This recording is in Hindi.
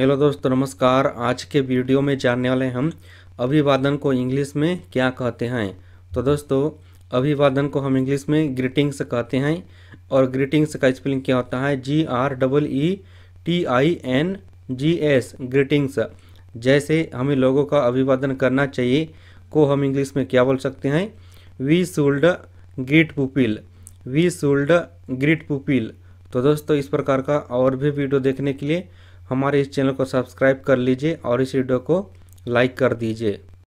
हेलो दोस्तों नमस्कार आज के वीडियो में जानने वाले हम अभिवादन को इंग्लिश में क्या कहते हैं तो दोस्तों अभिवादन को हम इंग्लिश में ग्रीटिंग्स कहते हैं और ग्रीटिंग्स का स्पेलिंग क्या होता है G R double E T I N G S greetings जैसे हमें लोगों का अभिवादन करना चाहिए को हम इंग्लिश में क्या बोल सकते हैं we should greet pupil we should greet pupil तो दोस्तों इस प्रकार का और भी वीडियो देखने के लिए हमारे इस चैनल को सब्सक्राइब कर लीजिए और इस वीडियो को लाइक कर दीजिए